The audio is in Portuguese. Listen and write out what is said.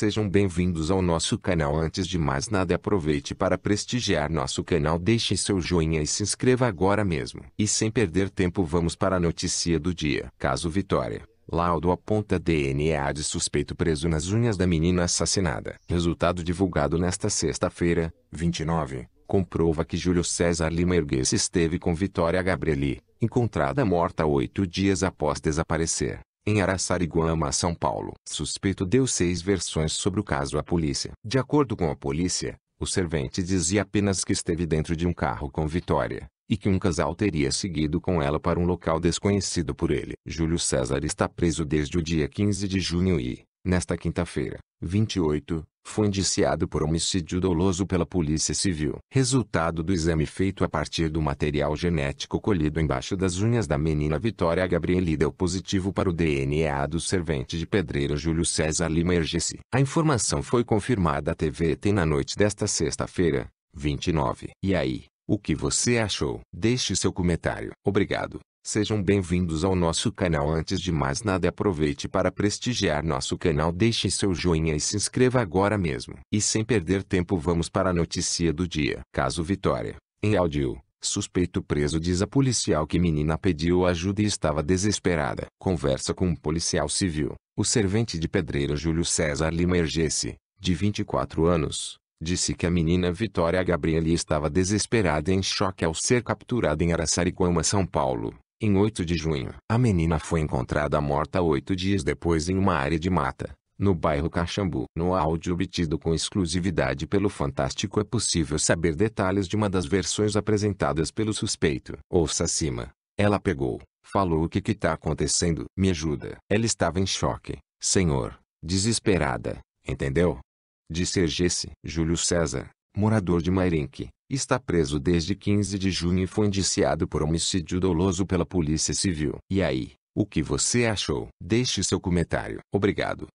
Sejam bem-vindos ao nosso canal. Antes de mais nada, aproveite para prestigiar nosso canal, deixe seu joinha e se inscreva agora mesmo. E sem perder tempo, vamos para a notícia do dia. Caso Vitória. Laudo aponta DNA de suspeito preso nas unhas da menina assassinada. Resultado divulgado nesta sexta-feira, 29, comprova que Júlio César Lima Ergues esteve com Vitória Gabrieli, encontrada morta oito dias após desaparecer em Araçariguama, São Paulo. Suspeito deu seis versões sobre o caso à polícia. De acordo com a polícia, o servente dizia apenas que esteve dentro de um carro com Vitória, e que um casal teria seguido com ela para um local desconhecido por ele. Júlio César está preso desde o dia 15 de junho e, nesta quinta-feira, 28, foi indiciado por homicídio doloso pela Polícia Civil. Resultado do exame feito a partir do material genético colhido embaixo das unhas da menina Vitória Gabrieli deu positivo para o DNA do servente de pedreiro Júlio César Lima Ergesi. A informação foi confirmada à TVT na noite desta sexta-feira, 29. E aí, o que você achou? Deixe seu comentário. Obrigado. Sejam bem-vindos ao nosso canal. Antes de mais nada, aproveite para prestigiar nosso canal. Deixe seu joinha e se inscreva agora mesmo. E sem perder tempo, vamos para a notícia do dia. Caso Vitória, em áudio. Suspeito preso diz a policial que menina pediu ajuda e estava desesperada. Conversa com um policial civil. O servente de pedreiro Júlio César Lima Ergesse, de 24 anos, disse que a menina Vitória Gabriele estava desesperada e em choque ao ser capturada em Araçariguama, São Paulo. Em 8 de junho, a menina foi encontrada morta oito dias depois em uma área de mata, no bairro Caxambu. No áudio obtido com exclusividade pelo Fantástico é possível saber detalhes de uma das versões apresentadas pelo suspeito. Ouça acima. Ela pegou, falou o que que tá acontecendo. Me ajuda. Ela estava em choque, senhor, desesperada, entendeu? Disse Ergesse. Júlio César, morador de Mairinque, Está preso desde 15 de junho e foi indiciado por homicídio doloso pela Polícia Civil. E aí, o que você achou? Deixe seu comentário. Obrigado.